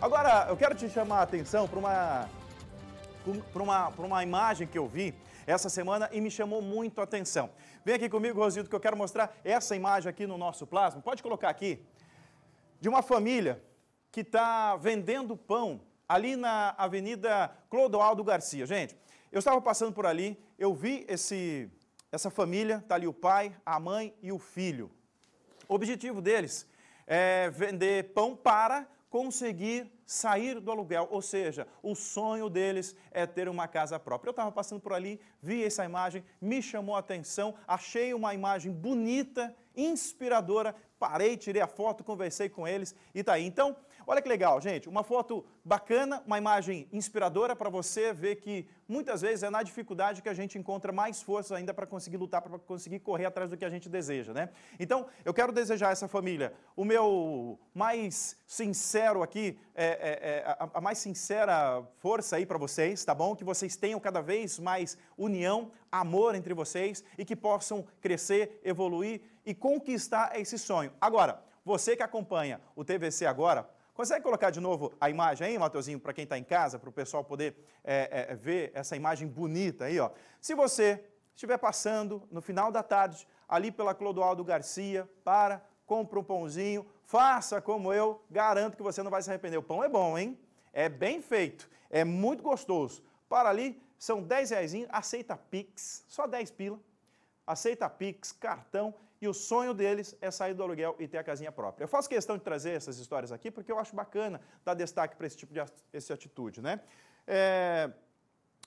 Agora, eu quero te chamar a atenção para uma, uma, uma imagem que eu vi essa semana e me chamou muito a atenção. Vem aqui comigo, Rosildo, que eu quero mostrar essa imagem aqui no nosso plasma. Pode colocar aqui. De uma família que está vendendo pão ali na Avenida Clodoaldo Garcia. Gente, eu estava passando por ali, eu vi esse, essa família, está ali o pai, a mãe e o filho. O objetivo deles é vender pão para conseguir sair do aluguel, ou seja, o sonho deles é ter uma casa própria. Eu estava passando por ali, vi essa imagem, me chamou a atenção, achei uma imagem bonita inspiradora. Parei, tirei a foto, conversei com eles e tá aí. Então, olha que legal, gente. Uma foto bacana, uma imagem inspiradora para você ver que muitas vezes é na dificuldade que a gente encontra mais força ainda para conseguir lutar, para conseguir correr atrás do que a gente deseja, né? Então, eu quero desejar a essa família o meu mais sincero aqui, é, é, é a, a mais sincera força aí para vocês, tá bom? Que vocês tenham cada vez mais união, amor entre vocês e que possam crescer, evoluir e conquistar esse sonho. Agora, você que acompanha o TVC agora, consegue colocar de novo a imagem aí, Mateuzinho, para quem está em casa, para o pessoal poder é, é, é, ver essa imagem bonita aí, ó. Se você estiver passando no final da tarde, ali pela Clodoaldo Garcia, para, compra um pãozinho, faça como eu, garanto que você não vai se arrepender. O pão é bom, hein? É bem feito, é muito gostoso. Para ali, são 10 reais, aceita Pix, só 10 pila, aceita Pix, cartão e o sonho deles é sair do aluguel e ter a casinha própria. Eu faço questão de trazer essas histórias aqui porque eu acho bacana dar destaque para esse tipo de esse atitude, né? É,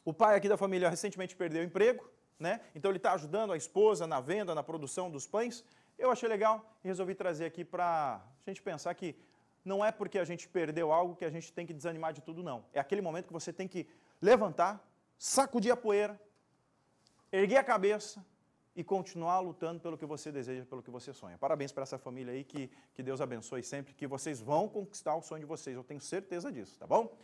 o pai aqui da família recentemente perdeu o emprego, né? Então ele está ajudando a esposa na venda, na produção dos pães. Eu achei legal e resolvi trazer aqui para a gente pensar que não é porque a gente perdeu algo que a gente tem que desanimar de tudo, não. É aquele momento que você tem que levantar, sacudir a poeira, erguer a cabeça e continuar lutando pelo que você deseja, pelo que você sonha. Parabéns para essa família aí, que, que Deus abençoe sempre, que vocês vão conquistar o sonho de vocês, eu tenho certeza disso, tá bom?